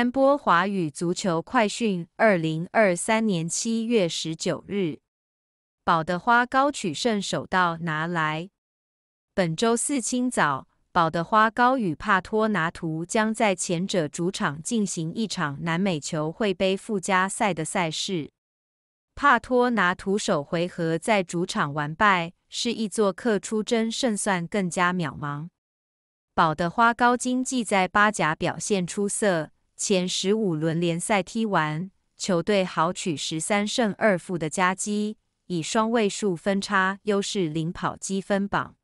三波华语足球快讯，二零二三年七月十九日，保德花高取胜首到拿来。本周四清早，保德花高与帕托拿图将在前者主场进行一场南美球会杯附加赛的赛事。帕托拿图首回合在主场完败，是一座客出征胜算更加渺茫。保德花高经济在巴甲表现出色。前十五轮联赛踢完，球队豪取十三胜二负的佳绩，以双位数分差优势领跑积分榜。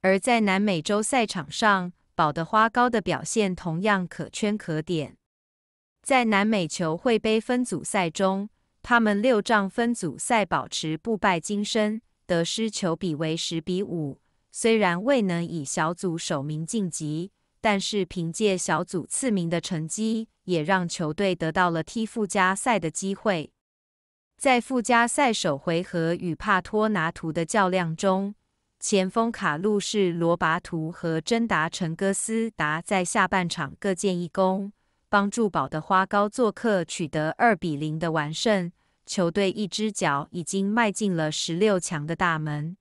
而在南美洲赛场上，保德花高的表现同样可圈可点。在南美球会杯分组赛中，他们六仗分组赛保持不败金身，得失球比为十比五，虽然未能以小组首名晋级。但是凭借小组次名的成绩，也让球队得到了踢附加赛的机会。在附加赛首回合与帕托拿图的较量中，前锋卡路士罗拔图和珍达陈哥斯达在下半场各建一功，帮助保的花高做客取得二比零的完胜，球队一只脚已经迈进了十六强的大门。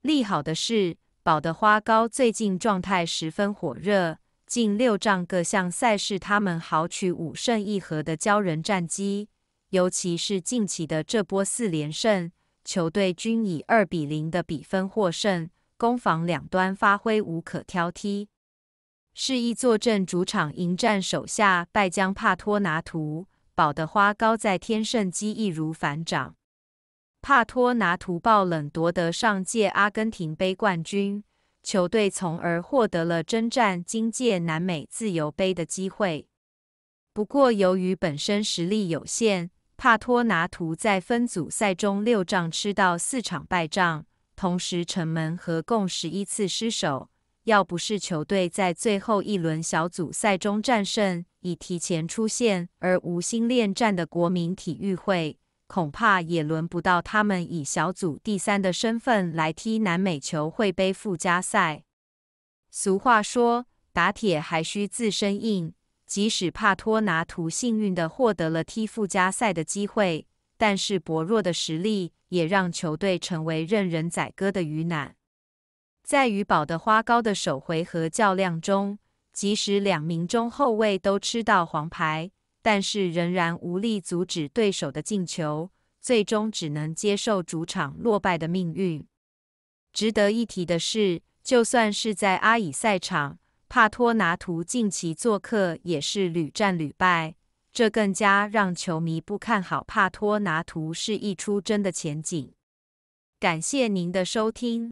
利好的是。宝的花高最近状态十分火热，近六仗各项赛事他们豪取五胜一和的骄人战绩，尤其是近期的这波四连胜，球队均以二比零的比分获胜，攻防两端发挥无可挑剔。示意坐镇主场迎战手下败将帕托拿图，保的花高在天胜机易如反掌。帕托拿图爆冷夺得上届阿根廷杯冠军，球队从而获得了征战今届南美自由杯的机会。不过，由于本身实力有限，帕托拿图在分组赛中六仗吃到四场败仗，同时城门和共十一次失手。要不是球队在最后一轮小组赛中战胜已提前出线而无心恋战的国民体育会，恐怕也轮不到他们以小组第三的身份来踢南美球会杯附加赛。俗话说，打铁还需自身硬。即使帕托拿图幸运的获得了踢附加赛的机会，但是薄弱的实力也让球队成为任人宰割的鱼腩。在与保德花高的首回合较量中，即使两名中后卫都吃到黄牌。但是仍然无力阻止对手的进球，最终只能接受主场落败的命运。值得一提的是，就算是在阿乙赛场，帕托拿图近期做客也是屡战屡败，这更加让球迷不看好帕托拿图是一出征的前景。感谢您的收听。